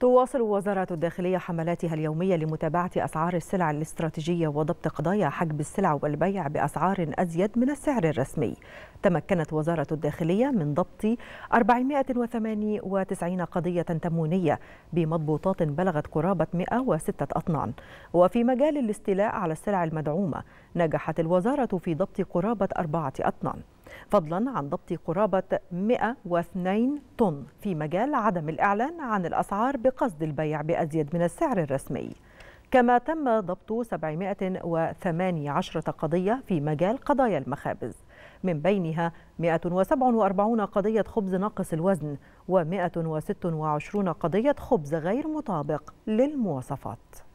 تواصل وزارة الداخلية حملاتها اليومية لمتابعة أسعار السلع الاستراتيجية وضبط قضايا حجب السلع والبيع بأسعار أزيد من السعر الرسمي تمكنت وزارة الداخلية من ضبط 498 قضية تموينية بمضبوطات بلغت قرابة 106 أطنان وفي مجال الاستيلاء على السلع المدعومة نجحت الوزارة في ضبط قرابة أربعة أطنان فضلا عن ضبط قرابة 102 طن في مجال عدم الإعلان عن الأسعار بقصد البيع بأزيد من السعر الرسمي كما تم ضبط 718 قضية في مجال قضايا المخابز من بينها 147 قضية خبز ناقص الوزن و126 قضية خبز غير مطابق للمواصفات